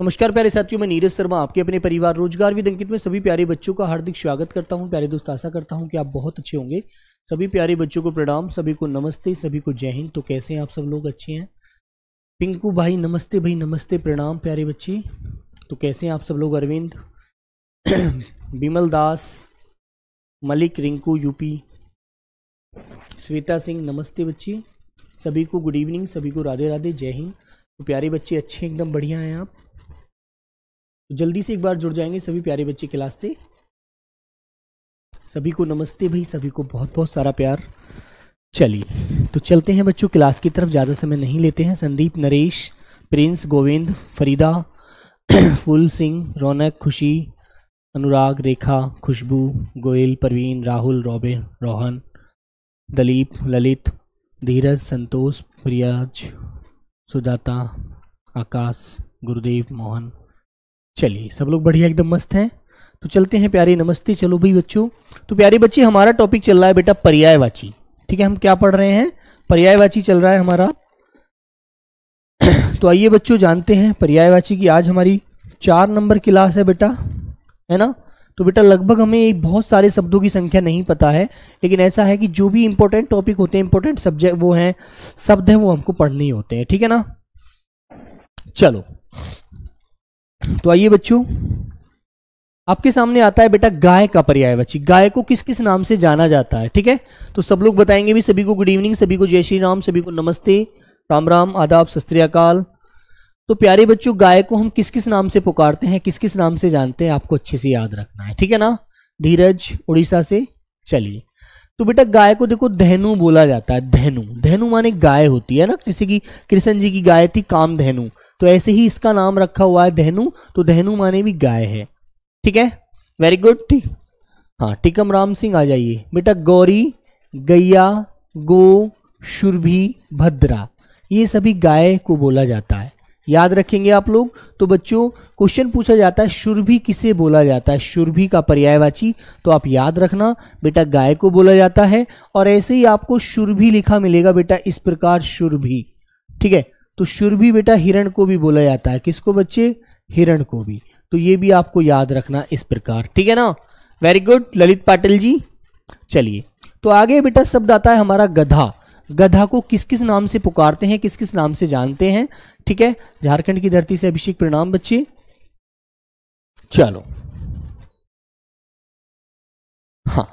नमस्कार प्यारे साथियों मैं नीरज शर्मा आपके अपने परिवार रोजगार विद अंकित में सभी प्यारे बच्चों का हार्दिक स्वागत करता हूं प्यारे दोस्त आशा करता हूं कि आप बहुत अच्छे होंगे सभी प्यारे बच्चों को प्रणाम सभी को नमस्ते सभी को जय हिंद तो कैसे हैं आप सब लोग अच्छे हैं पिंकू भाई नमस्ते भाई नमस्ते प्रणाम प्यारे बच्चे तो कैसे हैं आप सब लोग अरविंद बिमल दास मलिक रिंकू यूपी श्वेता सिंह नमस्ते बच्चे सभी को गुड इवनिंग सभी को राधे राधे जय हिंद तो प्यारे बच्चे अच्छे एकदम बढ़िया हैं आप तो जल्दी से एक बार जुड़ जाएंगे सभी प्यारे बच्चे क्लास से सभी को नमस्ते भाई सभी को बहुत बहुत सारा प्यार चलिए तो चलते हैं बच्चों क्लास की तरफ ज़्यादा समय नहीं लेते हैं संदीप नरेश प्रिंस गोविंद फरीदा फूल सिंह रौनक खुशी अनुराग रेखा खुशबू गोयल परवीन राहुल रॉबिन रोहन दलीप ललित धीरज संतोष प्रियाज सुजाता आकाश गुरुदेव मोहन चलिए सब लोग बढ़िया एकदम मस्त हैं तो चलते हैं प्यारे नमस्ते चलो भाई बच्चों तो प्यारे बच्चे हमारा टॉपिक चल रहा है बेटा पर्यायवाची ठीक है हम क्या पढ़ रहे हैं पर्यायवाची चल रहा है हमारा तो आइए बच्चों जानते हैं पर्यायवाची की आज हमारी चार नंबर क्लास है बेटा है ना तो बेटा लगभग हमें बहुत सारे शब्दों की संख्या नहीं पता है लेकिन ऐसा है कि जो भी इंपॉर्टेंट टॉपिक होते हैं इंपॉर्टेंट सब्जेक्ट वो हैं शब्द हैं वो हमको पढ़ने ही होते हैं ठीक है ना चलो तो आइए बच्चों आपके सामने आता है बेटा गाय का पर्याय बच्ची गाय को किस किस नाम से जाना जाता है ठीक है तो सब लोग बताएंगे भी सभी को गुड इवनिंग सभी को जय श्री राम सभी को नमस्ते राम राम आदाब सस्त्रियाकाल तो प्यारे बच्चों गाय को हम किस किस नाम से पुकारते हैं किस किस नाम से जानते हैं आपको अच्छे से याद रखना है ठीक है ना धीरज उड़ीसा से चलिए तो बेटा गाय को देखो धैनु बोला जाता है धैनु धैनु माने गाय होती है ना किसी की कृष्ण जी की गाय थी काम धैनु तो ऐसे ही इसका नाम रखा हुआ है धैनु तो धैनु माने भी गाय है ठीक है वेरी गुड ठीक हाँ टिकम राम सिंह आ जाइए बेटा गौरी गैया गो शुरभि भद्रा ये सभी गाय को बोला जाता है याद रखेंगे आप लोग तो बच्चों क्वेश्चन पूछा जाता है शुरभि किसे बोला जाता है शुरभि का पर्यायवाची तो आप याद रखना बेटा गाय को बोला जाता है और ऐसे ही आपको शुरभि लिखा मिलेगा बेटा इस प्रकार शुरभि ठीक है तो शुरभि बेटा हिरण को भी बोला जाता है किसको बच्चे हिरण को भी तो ये भी आपको याद रखना इस प्रकार ठीक है ना वेरी गुड ललित पाटिल जी चलिए तो आगे बेटा शब्द आता है हमारा गधा गधा को किस किस नाम से पुकारते हैं किस किस नाम से जानते हैं ठीक है झारखंड की धरती से अभिषेक प्रणाम बच्चे चलो हाँ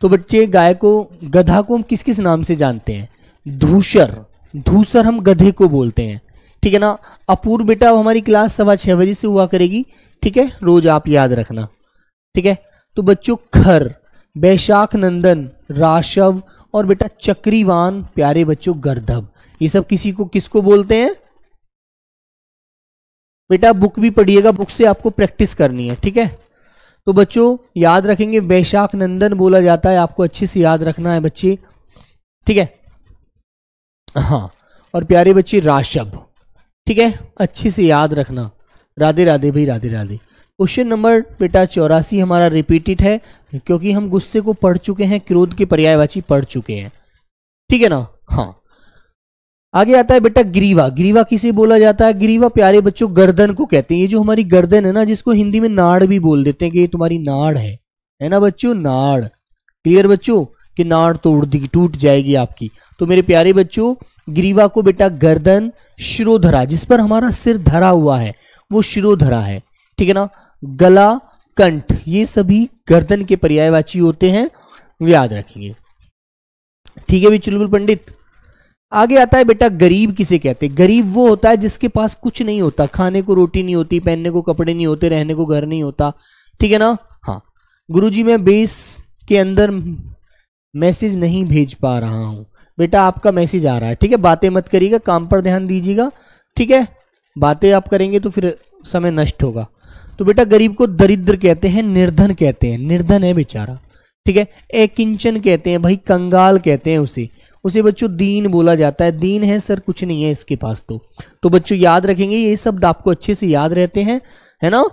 तो बच्चे गाय को गधा को हम किस किस नाम से जानते हैं धूसर धूसर हम गधे को बोलते हैं ठीक है ना अपूर्व बेटा हमारी क्लास सवा छह बजे से हुआ करेगी ठीक है रोज आप याद रखना ठीक है तो बच्चों खर वैशाख नंदन राशव और बेटा चक्रीवान प्यारे बच्चों गर्धब ये सब किसी को किसको बोलते हैं बेटा बुक भी पढ़िएगा बुक से आपको प्रैक्टिस करनी है ठीक है तो बच्चों याद रखेंगे वैशाख नंदन बोला जाता है आपको अच्छे से याद रखना है बच्चे ठीक है हाँ और प्यारे बच्चे राशब ठीक है अच्छे से याद रखना राधे राधे भाई राधे राधे क्वेश्चन नंबर बेटा चौरासी हमारा रिपीटेड है क्योंकि हम गुस्से को पढ़ चुके हैं क्रोध के पर्यायवाची पढ़ चुके हैं ठीक है ना हाँ आगे आता है बेटा ग्रीवा ग्रीवा किसे बोला जाता है ग्रीवा प्यारे बच्चों गर्दन को कहते हैं ये जो हमारी गर्दन है ना जिसको हिंदी में नाड़ भी बोल देते हैं कि ये तुम्हारी नाड़ है है ना बच्चों नाड़ क्लियर बच्चों कि नाड़ तोड़ दी टूट जाएगी आपकी तो मेरे प्यारे बच्चों ग्रीवा को बेटा गर्दन शिरोधरा जिस पर हमारा सिर धरा हुआ है वो शिरोधरा है ठीक है ना गला कंठ ये सभी गर्दन के पर्यायवाची होते हैं याद रखेंगे ठीक है भी चुलबुल पंडित आगे आता है बेटा गरीब किसे कहते हैं गरीब वो होता है जिसके पास कुछ नहीं होता खाने को रोटी नहीं होती पहनने को कपड़े नहीं होते रहने को घर नहीं होता ठीक है ना हाँ जी मैं बेस के अंदर मैसेज नहीं भेज पा रहा हूँ बेटा आपका मैसेज आ रहा है ठीक है बातें मत करिएगा काम पर ध्यान दीजिएगा ठीक है बातें आप करेंगे तो फिर समय नष्ट होगा तो बेटा गरीब को दरिद्र कहते हैं निर्धन कहते हैं निर्धन है बेचारा ठीक है एक किंचन कहते हैं भाई कंगाल कहते हैं उसे उसे बच्चों दीन बोला जाता है दीन है सर कुछ नहीं है इसके पास तो तो बच्चों याद रखेंगे ये शब्द आपको अच्छे से याद रहते हैं है ना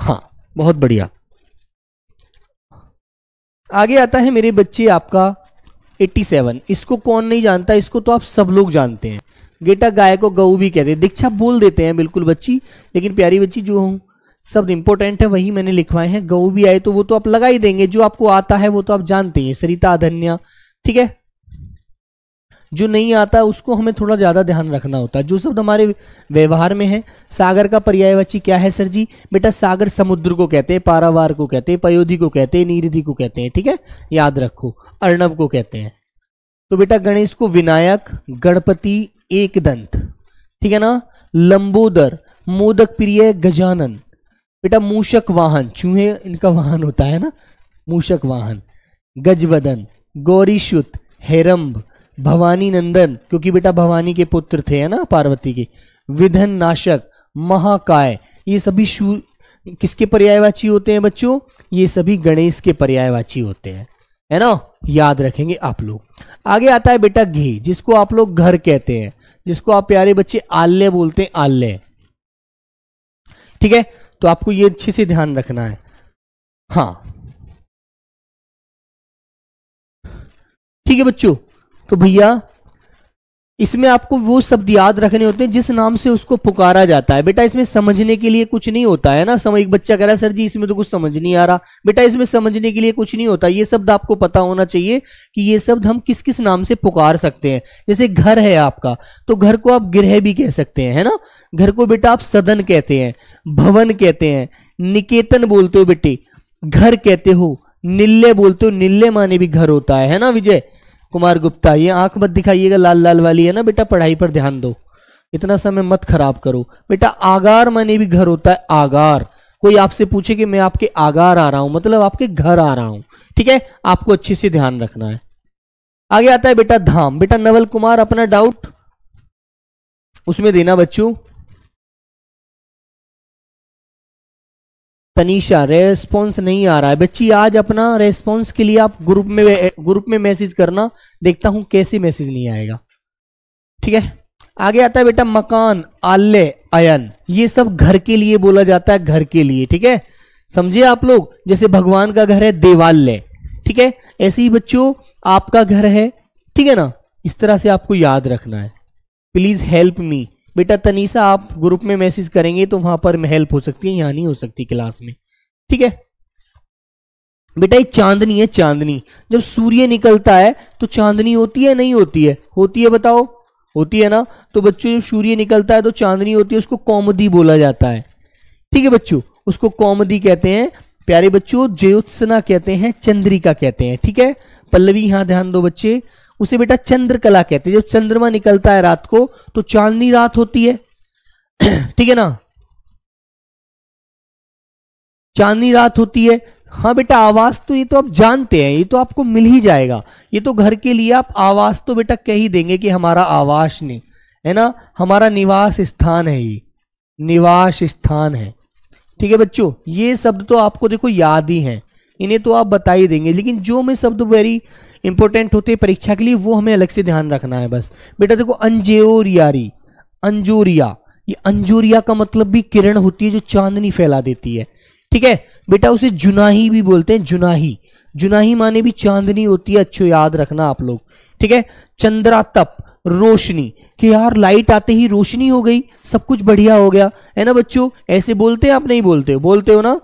हाँ बहुत बढ़िया आगे आता है मेरे बच्चे आपका 87 इसको कौन नहीं जानता इसको तो आप सब लोग जानते हैं गेटा गाय को गऊ भी कहते हैं दीक्षा बोल देते हैं बिल्कुल बच्ची लेकिन प्यारी बच्ची जो हूँ सब इंपॉर्टेंट है वही मैंने लिखवाए हैं गऊ भी आए तो वो तो आप लगा ही देंगे जो आपको आता है वो तो आप जानते हैं सरिता अधन्या ठीक है जो नहीं आता उसको हमें थोड़ा ज़्यादा ध्यान रखना होता है जो शब्द हमारे व्यवहार में है सागर का पर्यायवाची क्या है सर जी बेटा सागर समुद्र को कहते हैं पारावार को कहते हैं पयोधि को कहते हैं नीरिधि को कहते हैं ठीक है याद रखो अर्णव को कहते हैं तो बेटा गणेश को विनायक गणपति दंत ठीक है ना लंबोदर मोदक प्रिय गजानन बेटा मूषक वाहन चूहे इनका वाहन होता है ना मूषक वाहन गजवदन गौरीशुत हेरम्भ भवानी नंदन क्योंकि बेटा भवानी के पुत्र थे है ना पार्वती के विधन नाशक महाकाय ये सभी शू किसके पर्यायवाची होते हैं बच्चों ये सभी गणेश के पर्यायवाची होते हैं है ना याद रखेंगे आप लोग आगे आता है बेटा घी जिसको आप लोग घर कहते हैं जिसको आप प्यारे बच्चे आल्य बोलते हैं आल्य ठीक है तो आपको ये अच्छे से ध्यान रखना है हाँ ठीक है बच्चों तो भैया इसमें आपको वो शब्द याद रखने होते हैं जिस नाम से उसको पुकारा जाता है बेटा इसमें समझने के लिए कुछ नहीं होता है ना समय एक बच्चा कह रहा है सर जी इसमें तो कुछ समझ नहीं आ रहा बेटा इसमें समझने के लिए कुछ नहीं होता ये शब्द आपको पता होना चाहिए कि ये शब्द हम किस किस नाम से पुकार सकते हैं जैसे घर है आपका तो घर को आप गृह भी कह सकते हैं है ना घर को बेटा आप सदन कहते हैं भवन कहते हैं निकेतन बोलते हो बेटे घर कहते हो नीले बोलते हो नीले माने भी घर होता है ना विजय कुमार गुप्ता ये आंख मत दिखाइएगा लाल लाल वाली है ना बेटा पढ़ाई पर ध्यान दो इतना समय मत खराब करो बेटा आगार माने भी घर होता है आगार कोई आपसे पूछे कि मैं आपके आगार आ रहा हूं मतलब आपके घर आ रहा हूं ठीक है आपको अच्छे से ध्यान रखना है आगे आता है बेटा धाम बेटा नवल कुमार अपना डाउट उसमें देना बच्चों तनीशा रेस्पॉन्स नहीं आ रहा है बच्ची आज अपना रेस्पॉन्स के लिए आप ग्रुप में ग्रुप में मैसेज करना देखता हूं कैसे मैसेज नहीं आएगा ठीक है आगे आता है बेटा मकान आल्य अयन ये सब घर के लिए बोला जाता है घर के लिए ठीक है समझे आप लोग जैसे भगवान का घर है देवालय ठीक है ऐसे ही बच्चों आपका घर है ठीक है ना इस तरह से आपको याद रखना है प्लीज हेल्प मी बेटा तनीसा आप ग्रुप में मैसेज करेंगे तो वहां पर हेल्प हो सकती है यहाँ नहीं हो सकती क्लास में ठीक है बेटा एक चांदनी है चांदनी जब सूर्य निकलता है तो चांदनी होती है नहीं होती है होती है बताओ होती है ना तो बच्चों जब सूर्य निकलता है तो चांदनी होती है उसको कौमदी बोला जाता है ठीक है बच्चों उसको कौमदी कहते हैं प्यारे बच्चों ज्योत्सना कहते हैं चंद्रिका कहते हैं ठीक है पल्लवी यहां ध्यान दो बच्चे उसे बेटा चंद्रकला कहते हैं जब चंद्रमा निकलता है रात को तो चांदनी रात होती है ठीक है ना चांदनी रात होती है हाँ बेटा आवाज तो ये तो आप जानते हैं ये तो आपको मिल ही जाएगा ये तो घर के लिए आप आवास तो बेटा कह ही देंगे कि हमारा आवास नहीं है ना हमारा निवास स्थान है ये निवास स्थान है ठीक है बच्चों ये शब्द तो आपको देखो याद ही हैं इन्हें तो आप बता ही देंगे लेकिन जो में शब्द वेरी इंपॉर्टेंट होते हैं परीक्षा के लिए वो हमें अलग से ध्यान रखना है बस बेटा देखो अंजेरियारी अंजोरिया ये अंजोरिया का मतलब भी किरण होती है जो चांदनी फैला देती है ठीक है बेटा उसे जुनाही भी बोलते हैं जुनाही जुनाही माने भी चांदनी होती है अच्छो याद रखना आप लोग ठीक है चंद्रा तप रोशनी कि यार लाइट आते ही रोशनी हो गई सब कुछ बढ़िया हो गया है ना बच्चों ऐसे बोलते हैं आप नहीं बोलते हो बोलते हो ना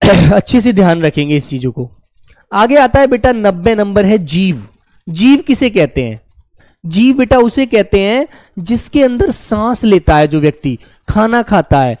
अच्छे से ध्यान रखेंगे इस चीजों को आगे आता है बेटा नब्बे नंबर है जीव जीव किसे कहते हैं जीव बेटा उसे कहते हैं जिसके अंदर सांस लेता है जो व्यक्ति खाना खाता है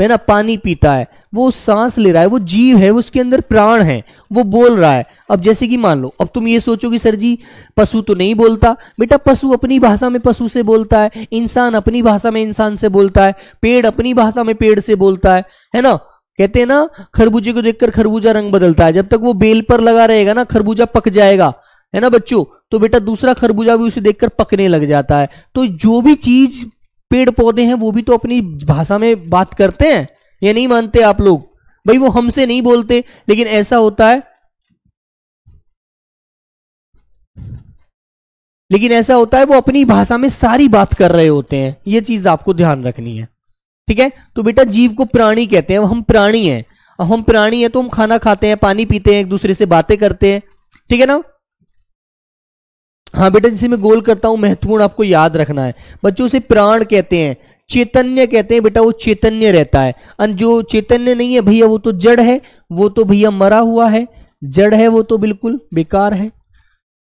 है ना पानी पीता है वो सांस ले रहा है वो जीव है उसके अंदर प्राण है वो बोल रहा है अब जैसे कि मान लो अब तुम ये सोचो कि सर जी पशु तो नहीं बोलता बेटा पशु अपनी भाषा में पशु से बोलता है इंसान अपनी भाषा में इंसान से बोलता है पेड़ अपनी भाषा में पेड़ से बोलता है है ना कहते हैं ना खरबूजे को देखकर खरबूजा रंग बदलता है जब तक वो बेल पर लगा रहेगा ना खरबूजा पक जाएगा है ना बच्चों तो बेटा दूसरा खरबूजा भी उसे देखकर पकने लग जाता है तो जो भी चीज पेड़ पौधे हैं वो भी तो अपनी भाषा में बात करते हैं ये नहीं मानते आप लोग भाई वो हमसे नहीं बोलते लेकिन ऐसा होता है लेकिन ऐसा होता है वो अपनी भाषा में सारी बात कर रहे होते हैं ये चीज आपको ध्यान रखनी है ठीक है तो बेटा जीव को प्राणी कहते हैं हम प्राणी हैं अब हम प्राणी हैं तो हम खाना खाते हैं पानी पीते हैं एक दूसरे से बातें करते हैं ठीक है ना हाँ बेटा जिसे मैं गोल करता हूं महत्वपूर्ण आपको याद रखना है बच्चों से प्राण कहते हैं चैतन्य कहते हैं बेटा वो चैतन्य रहता है और जो चैतन्य नहीं है भैया वो तो जड़ है वो तो भैया मरा हुआ है जड़ है वो तो बिल्कुल बेकार है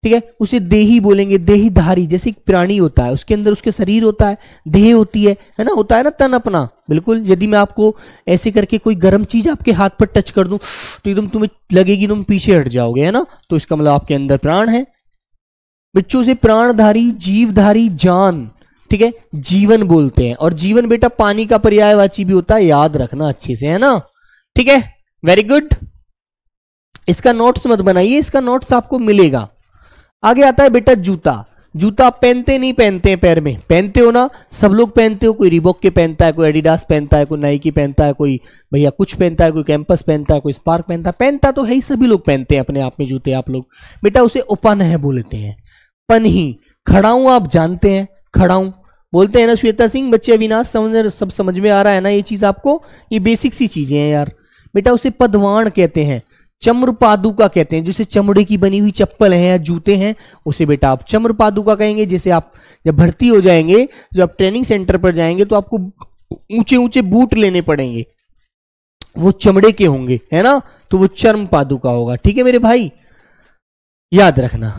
ठीक है उसे देही बोलेंगे देहीधारी जैसे एक प्राणी होता है उसके अंदर उसके शरीर होता है देह होती है है ना होता है ना तन अपना बिल्कुल यदि मैं आपको ऐसे करके कोई गर्म चीज आपके हाथ पर टच कर दूं तो एकदम तुम्हें लगेगी तुम पीछे हट जाओगे है ना तो इसका मतलब आपके अंदर प्राण है बच्चों से प्राणधारी जीवधारी जान ठीक है जीवन बोलते हैं और जीवन बेटा पानी का पर्यायवाची भी होता है याद रखना अच्छे से है ना ठीक है वेरी गुड इसका नोट्स मत बनाइए इसका नोट्स आपको मिलेगा आगे आता है बेटा जूता जूता पहनते नहीं पहनते हैं पैर में पहनते हो ना सब लोग पहनते हो कोई रिबोक के पहनता है कोई एडिडास पहनता है कोई नाइकी पहनता है कोई भैया कुछ पहनता है कोई कैंपस पहनता है कोई स्पार्क पहनता है पहनता तो है ही सभी लोग पहनते हैं अपने आप में जूते आप लोग बेटा उसे है बोलते हैं पन ही खड़ाऊ आप जानते हैं खड़ाऊ बोलते हैं ना श्वेता सिंह बच्चे अविनाश समझ सब समझ में आ रहा है ना ये चीज़ आपको ये बेसिक सी चीज़ें हैं यार बेटा उसे पदवाण कहते हैं चम्र पादुका कहते हैं जिसे चमड़े की बनी हुई चप्पल है या जूते हैं उसे बेटा आप चम्र पादुका कहेंगे जैसे आप जब भर्ती हो जाएंगे जब आप ट्रेनिंग सेंटर पर जाएंगे तो आपको ऊंचे ऊंचे बूट लेने पड़ेंगे वो चमड़े के होंगे है ना तो वो चर्म पादुका होगा ठीक है मेरे भाई याद रखना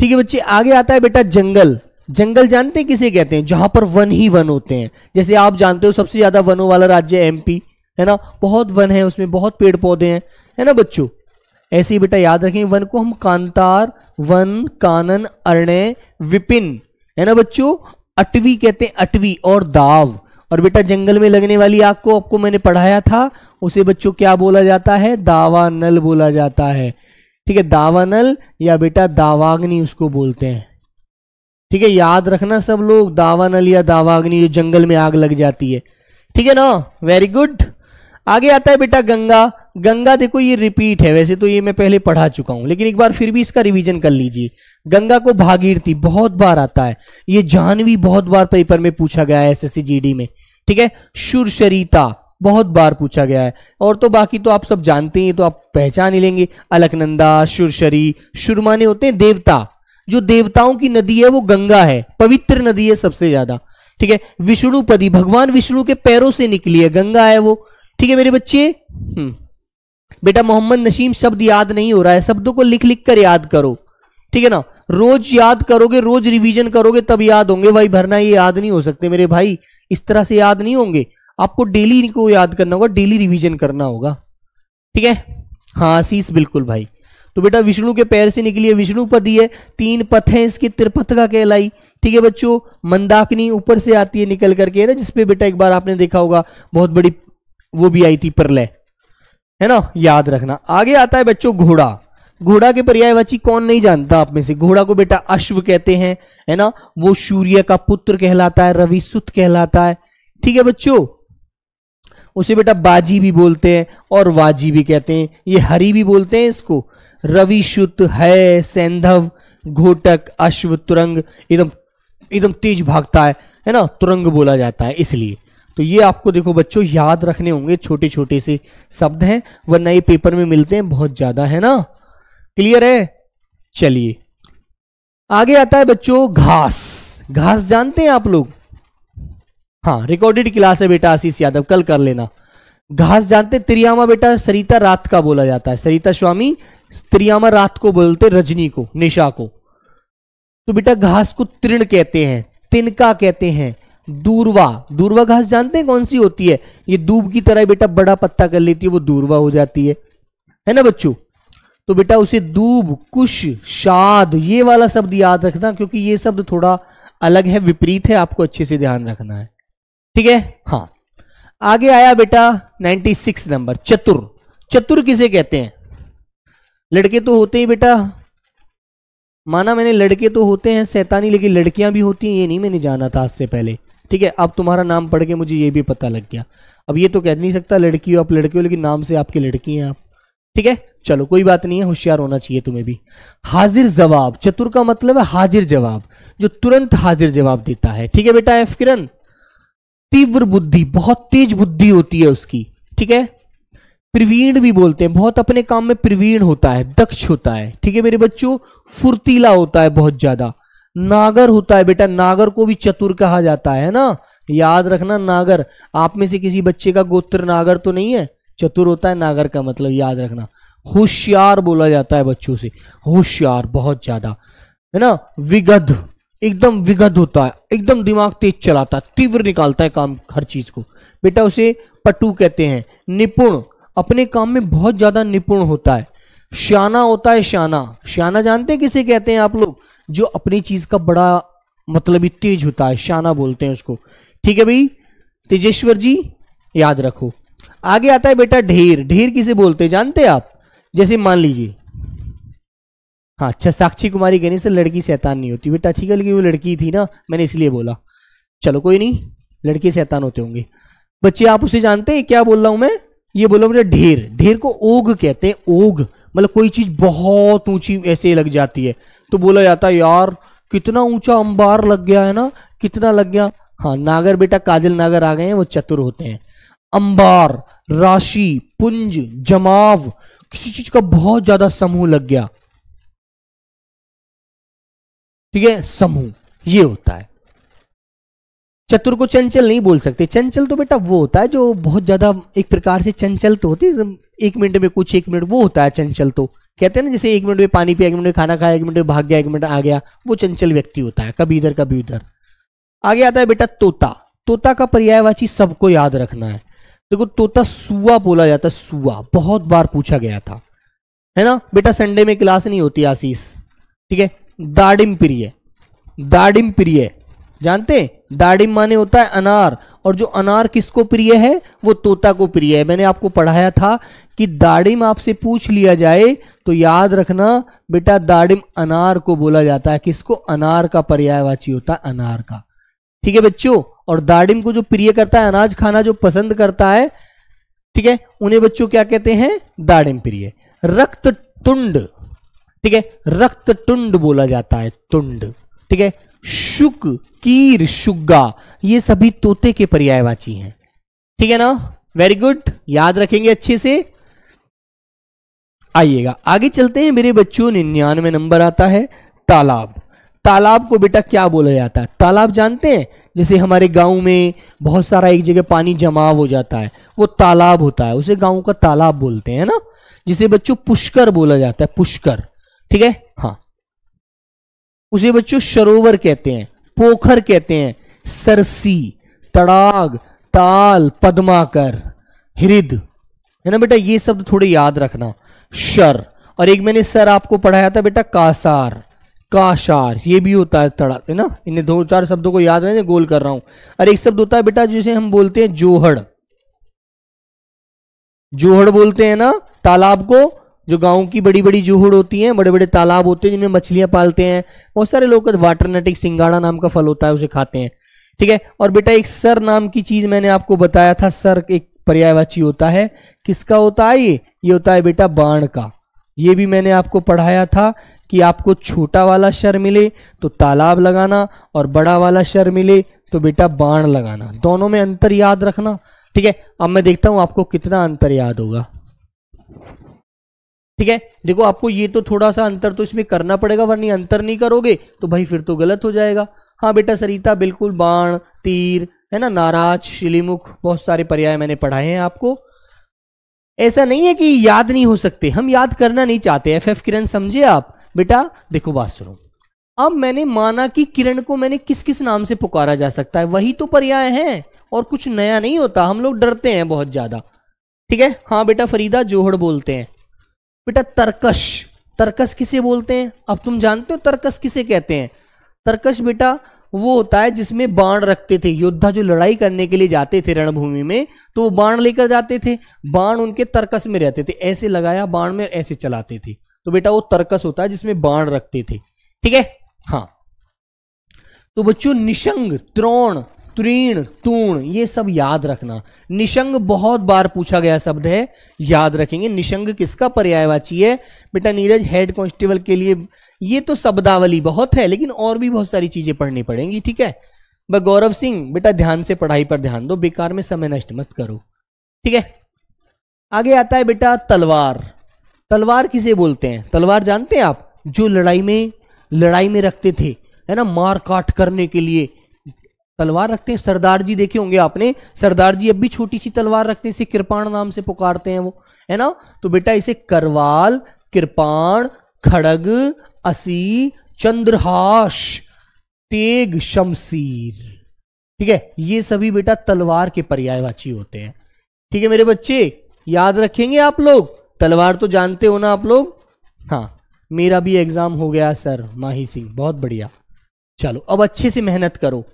ठीक है बच्चे आगे आता है बेटा जंगल जंगल जानते हैं किसे कहते हैं जहां पर वन ही वन होते हैं जैसे आप जानते हो सबसे ज्यादा वनों वाला राज्य एमपी है ना बहुत वन है उसमें बहुत पेड़ पौधे हैं है ना बच्चों ऐसे ही बेटा याद रखें वन को हम कांतार वन कानन अरणय विपिन है ना बच्चों अटवी कहते हैं अटवी और दाव और बेटा जंगल में लगने वाली आग को आपको मैंने पढ़ाया था उसे बच्चों क्या बोला जाता है दावानल बोला जाता है ठीक है दावानल या बेटा दावाग्नि उसको बोलते हैं ठीक है याद रखना सब लोग दावानल या दावाग्नि जो जंगल में आग लग जाती है ठीक है ना वेरी गुड आगे आता है बेटा गंगा गंगा देखो ये रिपीट है वैसे तो ये मैं पहले पढ़ा चुका हूं लेकिन एक बार फिर भी इसका रिवीजन कर लीजिए गंगा को भागीरथी बहुत बार आता है ये जानवी बहुत बार पेपर में पूछा गया है एसएससी जीडी में ठीक है शुरशरीता बहुत बार पूछा गया है और तो बाकी तो आप सब जानते हैं तो आप पहचान ही लेंगे अलकनंदा शुरशरी शुरमाने होते हैं देवता जो देवताओं की नदी है वो गंगा है पवित्र नदी है सबसे ज्यादा ठीक है विष्णुपदी भगवान विष्णु के पैरों से निकली है गंगा है वो ठीक है मेरे बच्चे हम्म। बेटा मोहम्मद नसीम शब्द याद नहीं हो रहा है शब्दों को लिख लिख कर याद करो ठीक है ना रोज याद करोगे रोज रिवीजन करोगे तब याद होंगे भाई भरना ये याद नहीं हो सकते मेरे भाई इस तरह से याद नहीं होंगे आपको डेली को याद करना होगा डेली रिवीजन करना होगा ठीक है हाँ आशीष बिल्कुल भाई तो बेटा विष्णु के पैर से निकली है पद है तीन पथ है इसकी त्रिपथ का कहलाई ठीक है बच्चों मंदाकिनी ऊपर से आती है निकल करके ना जिसपे बेटा एक बार आपने देखा होगा बहुत बड़ी वो भी आई थी प्रलय है ना याद रखना आगे आता है बच्चों घोड़ा घोड़ा के पर्यायवाची कौन नहीं जानता आप में से घोड़ा को बेटा अश्व कहते हैं है ना वो सूर्य का पुत्र कहलाता है रवि सुत कहलाता है ठीक है बच्चों उसे बेटा बाजी भी बोलते हैं और वाजी भी कहते हैं ये हरी भी बोलते हैं इसको रवि सुत है सैंधव घोटक अश्व तुरंग एकदम एकदम तेज भागता है है ना तुरंग बोला जाता है इसलिए तो ये आपको देखो बच्चों याद रखने होंगे छोटे छोटे से शब्द हैं वरना ये पेपर में मिलते हैं बहुत ज्यादा है ना क्लियर है चलिए आगे आता है बच्चों घास घास जानते हैं आप लोग हाँ रिकॉर्डेड क्लास है बेटा आशीष यादव कल कर लेना घास जानते त्रियामा बेटा सरिता रात का बोला जाता है सरिता स्वामी त्रियामा रात को बोलते रजनी को निशा को तो बेटा घास को तृण कहते हैं तिनका कहते हैं दूरवा दूरवा घास जानते हैं कौन सी होती है ये दूब की तरह बेटा बड़ा पत्ता कर लेती है वो दूरवा हो जाती है है ना बच्चों तो बेटा उसे दूब कुश शाद ये वाला शब्द याद रखना क्योंकि ये शब्द थोड़ा अलग है विपरीत है आपको अच्छे से ध्यान रखना है ठीक है हाँ आगे आया बेटा 96 नंबर चतुर चतुर किसे कहते हैं लड़के तो होते ही बेटा माना मैंने लड़के तो होते हैं सैतानी लेकिन लड़कियां भी होती हैं ये नहीं मैंने जाना था आज से पहले ठीक है अब तुम्हारा नाम पढ़ के मुझे ये भी पता लग गया अब ये तो कह नहीं सकता लड़की हो आप लड़के हो लेकिन नाम से आपकी लड़की हैं आप ठीक है चलो कोई बात नहीं है होशियार होना चाहिए तुम्हें भी हाजिर जवाब चतुर का मतलब है हाजिर जवाब जो तुरंत हाजिर जवाब देता है ठीक है बेटा एफ किरण तीव्र बुद्धि बहुत तेज बुद्धि होती है उसकी ठीक है प्रवीण भी बोलते हैं बहुत अपने काम में प्रवीण होता है दक्ष होता है ठीक है मेरे बच्चों फुर्तीला होता है बहुत ज्यादा नागर होता है बेटा नागर को भी चतुर कहा जाता है ना याद रखना नागर आप में से किसी बच्चे का गोत्र नागर तो नहीं है चतुर होता है नागर का मतलब याद रखना होशियार बोला जाता है बच्चों से होशियार बहुत ज्यादा है ना विगध एकदम विगध होता है एकदम दिमाग तेज चलाता है तीव्र निकालता है काम हर चीज को बेटा उसे पटु कहते हैं निपुण अपने काम में बहुत ज्यादा निपुण होता है श्याना होता है श्याना श्याना जानते हैं किसे कहते हैं आप लोग जो अपनी चीज का बड़ा मतलब तेज होता है शाना बोलते हैं उसको ठीक है भाई तेजेश्वर जी याद रखो आगे आता है बेटा ढेर ढेर किसे बोलते हैं जानते हैं आप जैसे मान लीजिए हाँ अच्छा साक्षी कुमारी कहने से लड़की शैतान नहीं होती बेटा ठीक है लेकिन वो लड़की थी ना मैंने इसलिए बोला चलो कोई नहीं लड़के शैतान होते होंगे बच्चे आप उसे जानते हैं क्या बोल रहा हूं मैं ये बोला मुझे ढेर ढेर को ओग कहते हैं ओग मतलब कोई चीज बहुत ऊंची ऐसे लग जाती है तो बोला जाता है यार कितना ऊंचा अंबार लग गया है ना कितना लग गया हाँ नागर बेटा काजल नागर आ गए हैं वो चतुर होते हैं अंबार राशि पुंज जमाव किसी चीज का बहुत ज्यादा समूह लग गया ठीक है समूह ये होता है चतुर को चंचल नहीं बोल सकते चंचल तो बेटा वो होता है जो बहुत ज्यादा एक प्रकार से चंचल तो होती है एक मिनट में कुछ एक मिनट वो होता है चंचल तो कहते हैं ना जैसे एक मिनट में पानी पिया एक मिनट में खाना खाया एक मिनट में भाग गया एक मिनट आ गया वो चंचल व्यक्ति होता है कभी इधर कभी उधर आगे आता है बेटा तोता तोता का पर्यायवाची सबको याद रखना है देखो तोता सुआ बोला जाता है सुआ बहुत बार पूछा गया था है ना बेटा संडे में क्लास नहीं होती आशीष ठीक है दाडिम प्रिय दाडिम प्रिय जानते दाढ़ी माने होता है अनार और जो अनार किसको प्रिय है वो तोता को प्रिय है मैंने आपको पढ़ाया था कि दाड़िम आपसे पूछ लिया जाए तो याद रखना बेटा दाड़िम अनार को बोला जाता है किसको अनार का पर्यायवाची होता है अनार का ठीक है बच्चों और दाड़िम को जो प्रिय करता है अनाज खाना जो पसंद करता है ठीक है उन्हें बच्चों क्या कहते हैं दाड़िम प्रिय रक्त तुंड ठीक है रक्त तुंड बोला जाता है तुंड ठीक है शुक कीर शुग्गा ये सभी तोते के पर्यायवाची हैं ठीक है ना वेरी गुड याद रखेंगे अच्छे से आइएगा आगे चलते हैं मेरे बच्चों निन्यानवे नंबर आता है तालाब तालाब को बेटा क्या बोला जाता है तालाब जानते हैं जैसे हमारे गांव में बहुत सारा एक जगह पानी जमाव हो जाता है वो तालाब होता है उसे गांव का तालाब बोलते हैं ना जिसे बच्चों पुष्कर बोला जाता है पुष्कर ठीक है हाँ उसे बच्चों सरोवर कहते हैं पोखर कहते हैं सरसी तड़ाग ताल पदमाकर हृद है ना बेटा ये शब्द थोड़े याद रखना शर और एक मैंने सर आपको पढ़ाया था बेटा कासार काशार ये भी होता है तड़ाक है ना इन्हें दो चार शब्दों को याद रहने गोल कर रहा हूं और एक शब्द होता है बेटा जिसे हम बोलते हैं जोहड़ जोहड़ बोलते हैं ना तालाब को जो गांव की बड़ी बड़ी जूहड़ होती हैं बड़े बड़े तालाब होते हैं जिनमें मछलियां पालते हैं बहुत सारे लोग वाटर नट एक सिंगाड़ा नाम का फल होता है उसे खाते हैं ठीक है और बेटा एक सर नाम की चीज मैंने आपको बताया था सर एक पर्यायवाची होता है किसका होता है ये ये होता है बेटा बाण का ये भी मैंने आपको पढ़ाया था कि आपको छोटा वाला शर मिले तो तालाब लगाना और बड़ा वाला शर मिले तो बेटा बाण लगाना दोनों में अंतर याद रखना ठीक है अब मैं देखता हूं आपको कितना अंतर याद होगा ठीक है देखो आपको ये तो थोड़ा सा अंतर तो इसमें करना पड़ेगा वरनी अंतर नहीं करोगे तो भाई फिर तो गलत हो जाएगा हाँ बेटा सरिता बिल्कुल बाण तीर है ना नाराज शिलीमुख बहुत सारे पर्याय मैंने पढ़ाए हैं आपको ऐसा नहीं है कि याद नहीं हो सकते हम याद करना नहीं चाहते एफ एफ किरण समझे आप बेटा देखो बात सुनो अब मैंने माना कि किरण को मैंने किस किस नाम से पुकारा जा सकता है वही तो पर्याय है और कुछ नया नहीं होता हम लोग डरते हैं बहुत ज्यादा ठीक है हाँ बेटा फरीदा जोहड़ बोलते हैं बेटा तर्कश तर्कश किसे बोलते हैं अब तुम जानते हो तर्कश किसे कहते हैं तर्कश बेटा वो होता है जिसमें बाण रखते थे योद्धा जो लड़ाई करने के लिए जाते थे रणभूमि में तो वो बाण लेकर जाते थे बाण उनके तर्कस में रहते थे ऐसे लगाया बाण में ऐसे चलाते थे तो बेटा वो तर्कस होता है जिसमें बाण रखते थे ठीक है हाँ तो बच्चों निशंग त्रोण त्रीण तूण ये सब याद रखना निशंग बहुत बार पूछा गया शब्द है याद रखेंगे निशंग किसका पर्यायवाची है बेटा नीरज हेड कांस्टेबल के लिए ये तो शब्दावली बहुत है लेकिन और भी बहुत सारी चीजें पढ़नी पड़ेंगी ठीक है ब गौरव सिंह बेटा ध्यान से पढ़ाई पर ध्यान दो बेकार में समय नष्ट मत करो ठीक है आगे आता है बेटा तलवार तलवार किसे बोलते हैं तलवार जानते हैं आप जो लड़ाई में लड़ाई में रखते थे है ना मार काट करने के लिए तलवार रखते हैं सरदार जी देखे होंगे आपने सरदार जी अब भी छोटी सी तलवार रखते हैं इसे कृपाण नाम से पुकारते हैं वो है ना तो बेटा इसे करवाल कृपाण खड़ग असी चंद्रहास तेग शमशीर ठीक है ये सभी बेटा तलवार के पर्यायवाची होते हैं ठीक है मेरे बच्चे याद रखेंगे आप लोग तलवार तो जानते हो ना आप लोग हाँ मेरा भी एग्जाम हो गया सर माही सिंह बहुत बढ़िया चलो अब अच्छे से मेहनत करो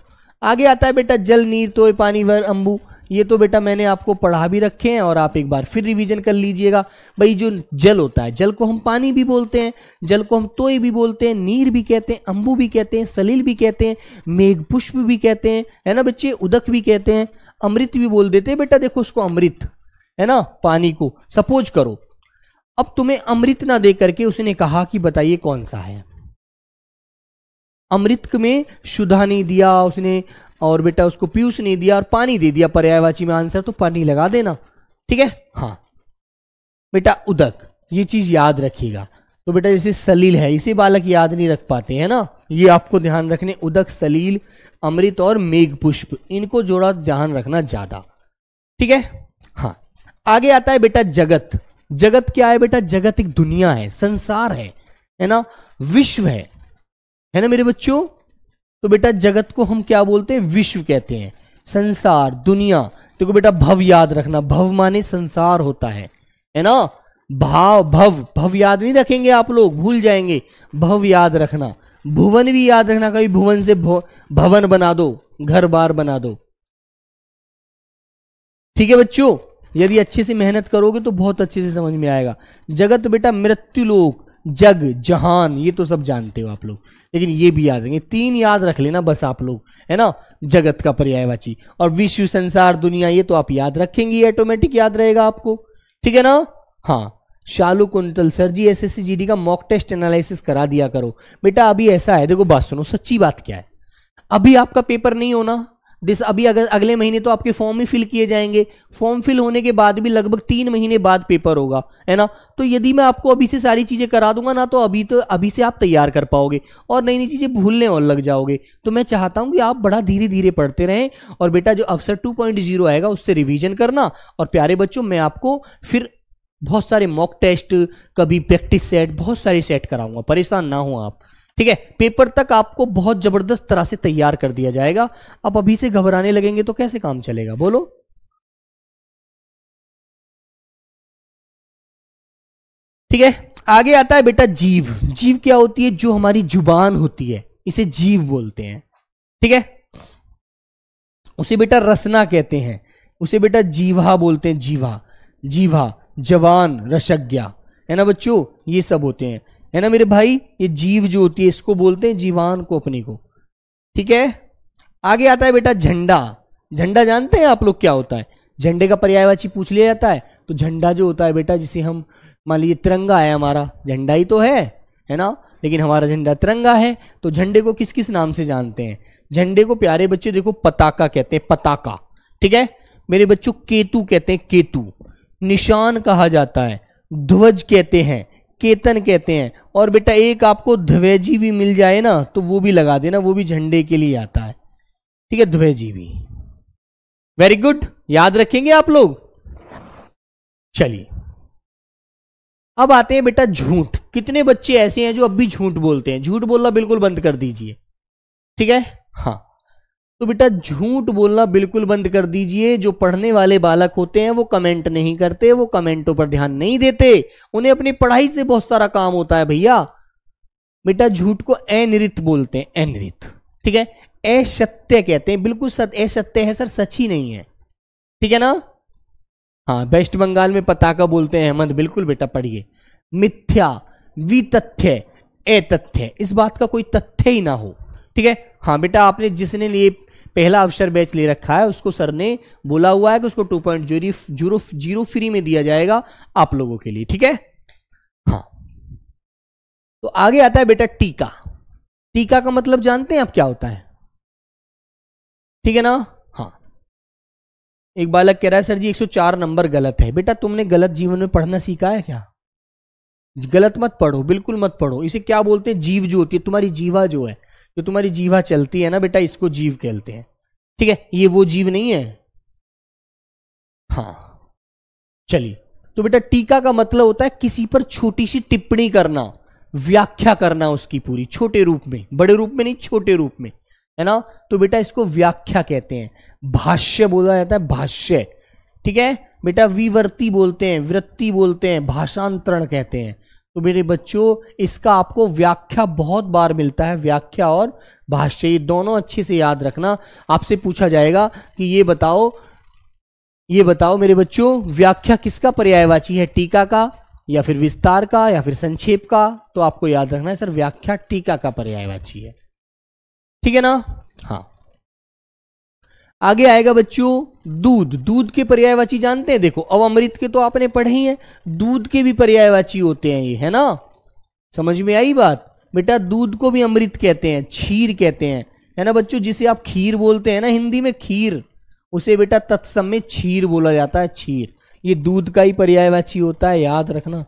आगे आता है बेटा जल नीर तो पानी भर अंबू ये तो बेटा मैंने आपको पढ़ा भी रखे हैं और आप एक बार फिर रिवीजन कर लीजिएगा भाई जो जल होता है जल को हम पानी भी बोलते हैं जल को हम तोय भी बोलते हैं नीर भी कहते हैं अंबू भी कहते हैं सलील भी कहते हैं मेघ पुष्प भी कहते हैं है ना बच्चे उदक भी कहते हैं अमृत भी बोल देते हैं बेटा देखो उसको अमृत है ना पानी को सपोज करो अब तुम्हें अमृत ना दे करके उसने कहा कि बताइए कौन सा है अमृत में शुदा नहीं दिया उसने और बेटा उसको पीयूष नहीं दिया और पानी दे दिया पर्यायवाची में आंसर तो पानी लगा देना ठीक है हाँ बेटा उदक ये चीज याद रखिएगा तो बेटा जैसे सलील है इसे बालक याद नहीं रख पाते हैं ना ये आपको ध्यान रखने उदक सलील अमृत और मेघ पुष्प इनको जोड़ा ध्यान रखना ज्यादा ठीक है हाँ आगे आता है बेटा जगत जगत क्या है बेटा जगत एक दुनिया है संसार है है ना विश्व है है ना मेरे बच्चों तो बेटा जगत को हम क्या बोलते हैं विश्व कहते हैं संसार दुनिया देखो बेटा भव याद रखना भव माने संसार होता है है ना भाव भव भव याद नहीं रखेंगे आप लोग भूल जाएंगे भव याद रखना भुवन भी याद रखना कभी भुवन से भवन बना दो घर बार बना दो ठीक है बच्चों यदि अच्छे से मेहनत करोगे तो बहुत अच्छे से समझ में आएगा जगत बेटा मृत्यु लोक जग जहान ये तो सब जानते हो आप लोग लेकिन ये भी याद रखेंगे तीन याद रख लेना बस आप लोग है ना जगत का पर्यायवाची और विश्व संसार दुनिया ये तो आप याद रखेंगे ऑटोमेटिक याद रहेगा आपको ठीक है ना हाँ Shalu Kuntal sir ji S S का मॉक टेस्ट एनालिसिस करा दिया करो बेटा अभी ऐसा है देखो बात सुनो सच्ची बात क्या है अभी आपका पेपर नहीं होना दिस अभी अगर अगले महीने तो आपके फॉर्म ही फिल किए जाएंगे फॉर्म फिल होने के बाद भी लगभग तीन महीने बाद पेपर होगा है ना तो यदि मैं आपको अभी से सारी चीज़ें करा दूंगा ना तो अभी तो अभी से आप तैयार कर पाओगे और नई नई चीज़ें भूलने और लग जाओगे तो मैं चाहता हूँ कि आप बड़ा धीरे धीरे पढ़ते रहें और बेटा जो अवसर टू आएगा उससे रिविजन करना और प्यारे बच्चों मैं आपको फिर बहुत सारे मॉक टेस्ट कभी प्रैक्टिस सेट बहुत सारे सेट कराऊंगा परेशान ना हो आप ठीक है पेपर तक आपको बहुत जबरदस्त तरह से तैयार कर दिया जाएगा आप अभी से घबराने लगेंगे तो कैसे काम चलेगा बोलो ठीक है आगे आता है बेटा जीव जीव क्या होती है जो हमारी जुबान होती है इसे जीव बोलते हैं ठीक है उसे बेटा रसना कहते हैं उसे बेटा जीवा बोलते हैं जीवा जीवा जवान रसज्ञा है ना बच्चों ये सब होते हैं है ना मेरे भाई ये जीव जो होती है इसको बोलते हैं जीवान को अपनी को ठीक है आगे आता है बेटा झंडा झंडा जानते हैं आप लोग क्या होता है झंडे का पर्यायवाची पूछ लिया जाता है तो झंडा जो होता है बेटा जिसे हम मान लीजिए तिरंगा है हमारा झंडा ही तो है है ना लेकिन हमारा झंडा तिरंगा है तो झंडे को किस किस नाम से जानते हैं झंडे को प्यारे बच्चे देखो पताका कहते हैं पताका ठीक है मेरे बच्चों केतु कहते हैं केतु निशान कहा जाता है ध्वज कहते हैं केतन कहते हैं और बेटा एक आपको ध्वेजी भी मिल जाए ना तो वो भी लगा देना वो भी झंडे के लिए आता है ठीक है ध्वेजी भी वेरी गुड याद रखेंगे आप लोग चलिए अब आते हैं बेटा झूठ कितने बच्चे ऐसे हैं जो अब भी झूठ बोलते हैं झूठ बोलना बिल्कुल बंद कर दीजिए ठीक है हाँ तो बेटा झूठ बोलना बिल्कुल बंद कर दीजिए जो पढ़ने वाले बालक होते हैं वो कमेंट नहीं करते वो कमेंटों पर ध्यान नहीं देते उन्हें अपनी पढ़ाई से बहुत सारा काम होता है भैया बेटा झूठ को अनिरित बोलते हैं अनिरित ठीक है असत्य कहते हैं बिल्कुल सत्य असत्य है सर सच ही नहीं है ठीक है ना हाँ वेस्ट बंगाल में पताका बोलते हैं अहमद बिल्कुल बेटा पढ़िए मिथ्या वितथ्य ए तथ्य इस बात का कोई तथ्य ही ना हो ठीक है हाँ बेटा आपने जिसने लिए पहला अवसर बैच ले रखा है उसको सर ने बोला हुआ है कि उसको two point zero zero free में दिया जाएगा आप लोगों के लिए ठीक है हाँ तो आगे आता है बेटा टीका टीका का मतलब जानते हैं आप क्या होता है ठीक है ना हाँ एक बालक कह रहा है सर जी 104 नंबर गलत है बेटा तुमने गलत जीवन में पढ़ना सीखा है क्या गलत मत पढ़ो बिल्कुल मत पढ़ो इसे क्या बोलते हैं जीव जो होती है तुम्हारी जीवा जो है जो तुम्हारी जीवा चलती है ना बेटा इसको जीव कहते हैं ठीक है ये वो जीव नहीं है हाँ चलिए तो बेटा टीका का मतलब होता है किसी पर छोटी सी टिप्पणी करना व्याख्या करना उसकी पूरी छोटे रूप में बड़े रूप में नहीं छोटे रूप में है ना तो बेटा इसको व्याख्या कहते हैं भाष्य बोला जाता है भाष्य ठीक है बेटा विवर्ती बोलते हैं वृत्ति बोलते हैं भाषांतरण कहते हैं तो मेरे बच्चों इसका आपको व्याख्या बहुत बार मिलता है व्याख्या और भाष्य ये दोनों अच्छे से याद रखना आपसे पूछा जाएगा कि ये बताओ ये बताओ मेरे बच्चों व्याख्या किसका पर्यायवाची है टीका का या फिर विस्तार का या फिर संक्षेप का तो आपको याद रखना है सर व्याख्या टीका का पर्यायवाची है ठीक है ना हाँ आगे आएगा बच्चों दूध दूध के पर्यायवाची जानते हैं देखो अब अमृत के तो आपने पढ़े ही हैं दूध के भी पर्यायवाची होते हैं ये है ना समझ में आई बात बेटा दूध को भी अमृत कहते हैं क्षीर कहते हैं है ना बच्चों जिसे आप खीर बोलते हैं ना हिंदी में खीर उसे बेटा तत्सम में क्षीर बोला जाता है क्षीर ये दूध का ही पर्यायवाची होता है याद रखना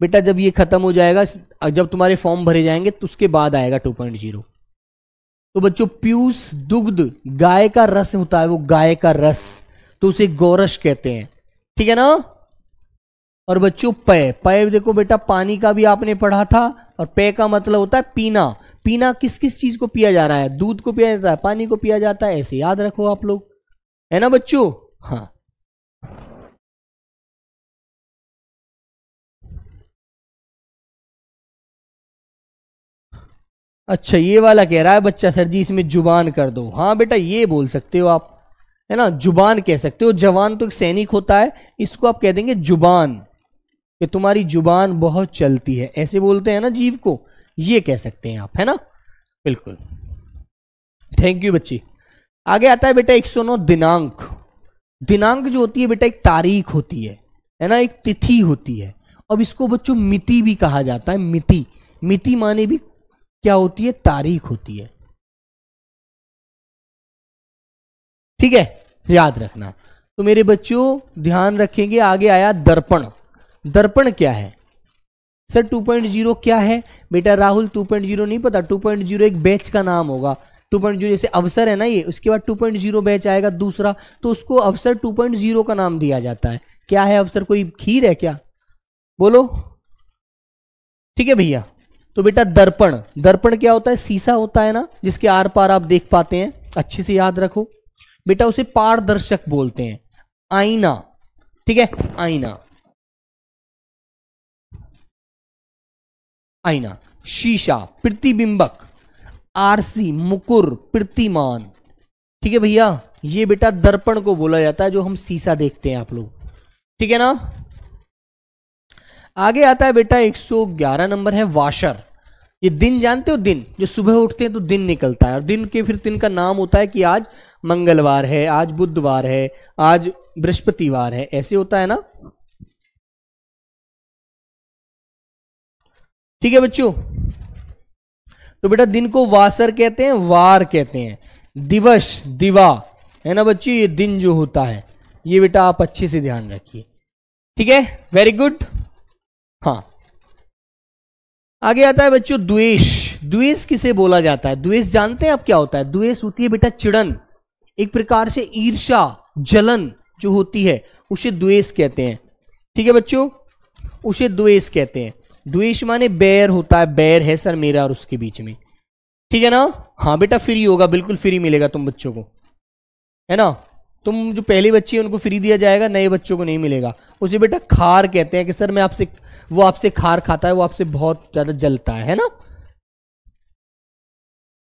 बेटा जब ये खत्म हो जाएगा जब तुम्हारे फॉर्म भरे जाएंगे तो उसके बाद आएगा टू पॉइंट जीरो तो बच्चों पीयूष दुग्ध गाय का रस होता है वो गाय का रस तो उसे गौरस कहते हैं ठीक है ना और बच्चों पय पय देखो बेटा पानी का भी आपने पढ़ा था और पे का मतलब होता है पीना पीना किस किस चीज को पिया जा रहा है दूध को पिया जाता है पानी को पिया जाता है ऐसे याद रखो आप लोग है ना बच्चों हाँ अच्छा ये वाला कह रहा है बच्चा सर जी इसमें जुबान कर दो हाँ बेटा ये बोल सकते हो आप है ना जुबान कह सकते हो जवान तो एक सैनिक होता है इसको आप कह देंगे जुबान कि तुम्हारी जुबान बहुत चलती है ऐसे बोलते हैं ना जीव को ये कह सकते हैं आप है ना बिल्कुल थैंक यू बच्ची आगे आता है बेटा एक दिनांक दिनांक जो होती है बेटा एक तारीख होती है है ना एक तिथि होती है अब इसको बच्चों मिति भी कहा जाता है मिति मिति माने भी क्या होती है तारीख होती है ठीक है याद रखना तो मेरे बच्चों ध्यान रखेंगे आगे आया दर्पण दर्पण क्या है सर 2.0 क्या है बेटा राहुल 2.0 नहीं पता 2.0 एक बैच का नाम होगा 2.0 जैसे अवसर है ना ये उसके बाद 2.0 बैच आएगा दूसरा तो उसको अवसर 2.0 का नाम दिया जाता है क्या है अवसर कोई खीर है क्या बोलो ठीक है भैया तो बेटा दर्पण दर्पण क्या होता है सीसा होता है ना जिसके आर पार आप देख पाते हैं अच्छे से याद रखो बेटा उसे पारदर्शक बोलते हैं आईना ठीक है आईना आईना शीशा प्रतिबिंबक आरसी मुकुर प्रतिमान ठीक है भैया ये बेटा दर्पण को बोला जाता है जो हम सीसा देखते हैं आप लोग ठीक है ना आगे आता है बेटा 111 नंबर है वाशर ये दिन जानते हो दिन जो सुबह उठते हैं तो दिन निकलता है और दिन के फिर दिन का नाम होता है कि आज मंगलवार है आज बुधवार है आज बृहस्पतिवार है ऐसे होता है ना ठीक है बच्चों तो बेटा दिन को वासर कहते हैं वार कहते हैं दिवस दिवा है ना बच्चों ये दिन जो होता है ये बेटा आप अच्छे से ध्यान रखिए ठीक है वेरी गुड हाँ आगे आता है बच्चों द्वेष द्वेष किसे बोला जाता है द्वेष जानते हैं आप क्या होता है द्वेष होती है बेटा चिड़न एक प्रकार से ईर्षा जलन जो होती है उसे द्वेष कहते हैं ठीक है बच्चों उसे द्वेष कहते हैं द्वेष माने बैर होता है बैर है सर मेरा और उसके बीच में ठीक है ना हाँ बेटा फ्री होगा बिल्कुल फ्री मिलेगा तुम बच्चों को है ना तुम जो पहली बच्ची है उनको फ्री दिया जाएगा नए बच्चों को नहीं मिलेगा उसे बेटा खार कहते हैं कि सर मैं आपसे वो आपसे खार खाता है वो आपसे बहुत ज़्यादा जलता है, है ना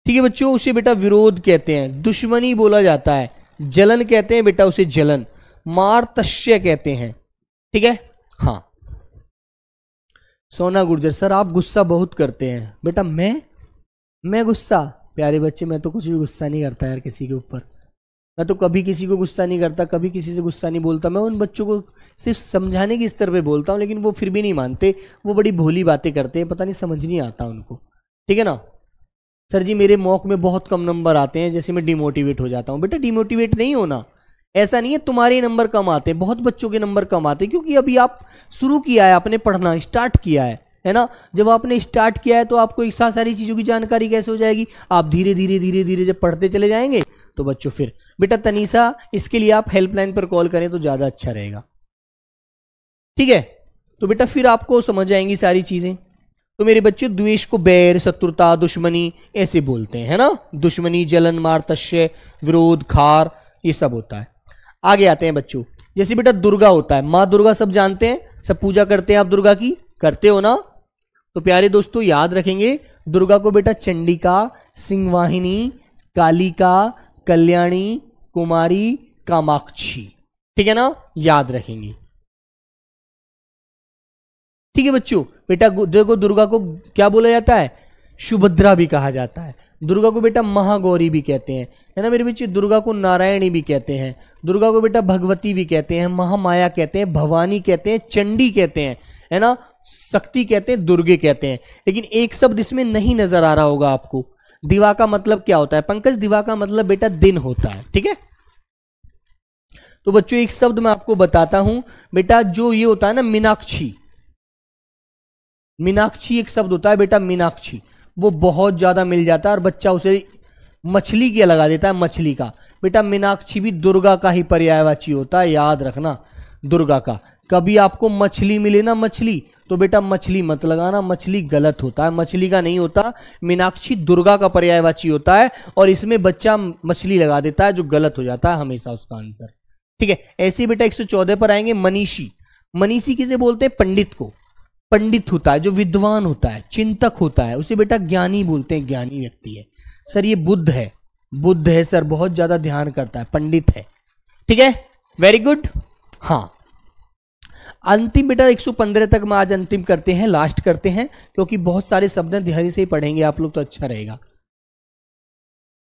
ठीक है बच्चों उसे बेटा विरोध कहते हैं दुश्मनी बोला जाता है जलन कहते हैं बेटा उसे जलन मारतश्य कहते हैं ठीक है हाँ सोना गुर्जर सर आप गुस्सा बहुत करते हैं बेटा मैं मैं गुस्सा प्यारे बच्चे मैं तो कुछ भी गुस्सा नहीं करता यार किसी के ऊपर मैं तो कभी किसी को गुस्सा नहीं करता कभी किसी से गुस्सा नहीं बोलता मैं उन बच्चों को सिर्फ समझाने के स्तर पे बोलता हूँ लेकिन वो फिर भी नहीं मानते वो बड़ी भोली बातें करते हैं पता नहीं समझ नहीं आता उनको ठीक है ना सर जी मेरे मॉक में बहुत कम नंबर आते हैं जैसे मैं डिमोटिवेट हो जाता हूँ बेटा डिमोटिवेट नहीं होना ऐसा नहीं है तुम्हारे नंबर कम आते हैं बहुत बच्चों के नंबर कम आते हैं क्योंकि अभी आप शुरू किया है आपने पढ़ना स्टार्ट किया है है ना जब आपने स्टार्ट किया है तो आपको एक साथ सारी चीज़ों की जानकारी कैसे हो जाएगी आप धीरे धीरे धीरे धीरे जब पढ़ते चले जाएंगे तो बच्चों फिर बेटा तनीसा इसके लिए आप हेल्पलाइन पर कॉल करें तो ज़्यादा अच्छा रहेगा ठीक है तो बेटा फिर आपको समझ आएंगी सारी चीज़ें तो मेरे बच्चे द्वेष को बैर शत्रुता दुश्मनी ऐसे बोलते हैं है ना दुश्मनी जलन मार तश्य विरोध खार ये सब होता है आगे आते हैं बच्चों जैसे बेटा दुर्गा होता है माँ दुर्गा सब जानते हैं सब पूजा करते हैं आप दुर्गा की करते हो ना तो प्यारे दोस्तों याद रखेंगे दुर्गा को बेटा चंडिका सिंहवाहिनी कालिका कल्याणी कुमारी कामाक्षी ठीक है ना याद रखेंगे ठीक है बच्चों बेटा देखो दुर्गा को क्या बोला जाता है सुभद्रा भी कहा जाता है दुर्गा को बेटा महागौरी भी कहते हैं है ना मेरे बच्चे दुर्गा को नारायणी भी कहते हैं दुर्गा को बेटा भगवती भी कहते हैं महामाया कहते हैं भवानी कहते हैं चंडी कहते हैं है ना शक्ति कहते हैं दुर्गे कहते हैं लेकिन एक शब्द इसमें नहीं नजर आ रहा होगा आपको दिवा का मतलब क्या होता है पंकज दिवा का मतलब बेटा दिन होता है ठीक है तो बच्चों एक शब्द मैं आपको बताता हूं बेटा जो ये होता है ना मीनाक्षी मीनाक्षी एक शब्द होता है बेटा मीनाक्षी वो बहुत ज्यादा मिल जाता है और बच्चा उसे मछली के लगा देता है मछली का बेटा मीनाक्षी भी दुर्गा का ही पर्यायवाची होता है याद रखना दुर्गा का कभी आपको मछली मिले ना मछली तो बेटा मछली मत लगाना मछली गलत होता है मछली का नहीं होता मीनाक्षी दुर्गा का पर्यायवाची होता है और इसमें बच्चा मछली लगा देता है जो गलत हो जाता है हमेशा उसका आंसर ठीक है ऐसे बेटा एक सौ चौदह पर आएंगे मनीषी मनीषी किसे बोलते हैं पंडित को पंडित होता है जो विद्वान होता है चिंतक होता है उसे बेटा ज्ञानी बोलते हैं ज्ञानी व्यक्ति है सर ये बुद्ध है बुद्ध है सर बहुत ज्यादा ध्यान करता है पंडित है ठीक है वेरी गुड हाँ अंतिम बेटा 115 तक में आज अंतिम करते हैं लास्ट करते हैं क्योंकि बहुत सारे शब्द ध्यान से ही पढ़ेंगे आप लोग तो अच्छा रहेगा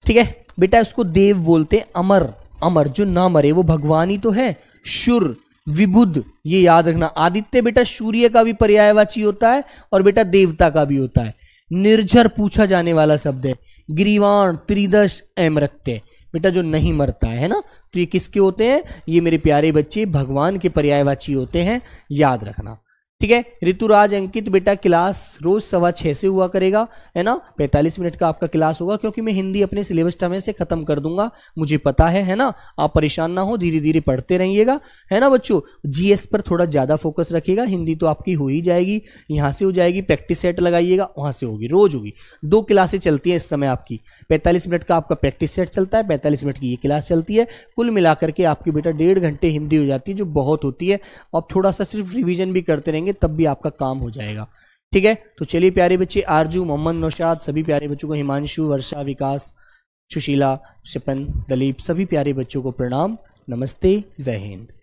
ठीक है बेटा उसको देव बोलते अमर अमर जो ना मरे वो भगवान ही तो है शुर विबुद ये याद रखना आदित्य बेटा सूर्य का भी पर्यायवाची होता है और बेटा देवता का भी होता है निर्झर पूछा जाने वाला शब्द है ग्रीवाण त्रिदश अमृत्य बेटा जो नहीं मरता है ना तो ये किसके होते हैं ये मेरे प्यारे बच्चे भगवान के पर्यायवाची होते हैं याद रखना ठीक है ऋतुराज अंकित बेटा क्लास रोज सवा छः से हुआ करेगा है ना पैंतालीस मिनट का आपका क्लास होगा क्योंकि मैं हिंदी अपने सिलेबस समय से ख़त्म कर दूंगा मुझे पता है है ना आप परेशान ना हो धीरे धीरे पढ़ते रहिएगा है ना बच्चों जीएस पर थोड़ा ज़्यादा फोकस रखिएगा हिंदी तो आपकी हो ही जाएगी यहाँ से हो जाएगी प्रैक्टिस सेट लगाइएगा वहाँ से होगी रोज होगी दो क्लासें चलती हैं इस समय आपकी पैंतालीस मिनट का आपका प्रैक्टिस सेट चलता है पैंतालीस मिनट की ये क्लास चलती है कुल मिलाकर के आपकी बेटा डेढ़ घंटे हिंदी हो जाती है जो बहुत होती है आप थोड़ा सा सिर्फ रिविजन भी करते रहेंगे करेंगे तब भी आपका काम हो जाएगा ठीक है तो चलिए प्यारे बच्चे आरजू मोहम्मद नौशाद सभी प्यारे बच्चों को हिमांशु वर्षा विकास सुशीला शिपन दलीप सभी प्यारे बच्चों को प्रणाम नमस्ते जय हिंद